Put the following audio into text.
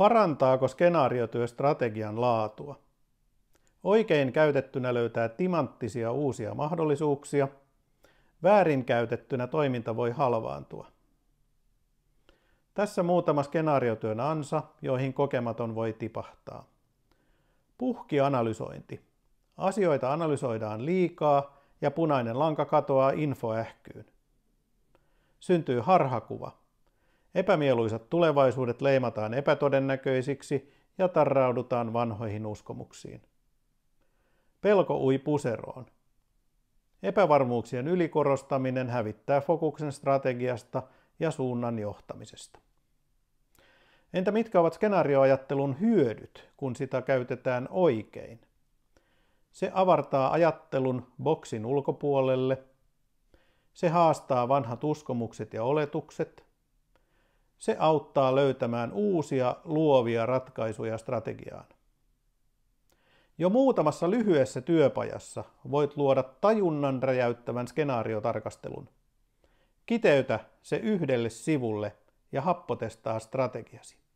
Parantaako skenaariotyö strategian laatua? Oikein käytettynä löytää timanttisia uusia mahdollisuuksia. Väärin käytettynä toiminta voi halvaantua. Tässä muutama skenaariotyön ansa, joihin kokematon voi tipahtaa. Puhkianalysointi. Asioita analysoidaan liikaa ja punainen lanka katoaa infoähkyyn. Syntyy harhakuva. Epämieluisat tulevaisuudet leimataan epätodennäköisiksi ja tarraudutaan vanhoihin uskomuksiin. Pelko ui puseroon. Epävarmuuksien ylikorostaminen hävittää fokuksen strategiasta ja suunnan johtamisesta. Entä mitkä ovat skenaarioajattelun hyödyt, kun sitä käytetään oikein? Se avartaa ajattelun boksin ulkopuolelle, se haastaa vanhat uskomukset ja oletukset – se auttaa löytämään uusia luovia ratkaisuja strategiaan. Jo muutamassa lyhyessä työpajassa voit luoda tajunnan räjäyttävän skenaariotarkastelun. Kiteytä se yhdelle sivulle ja happotestaa strategiasi.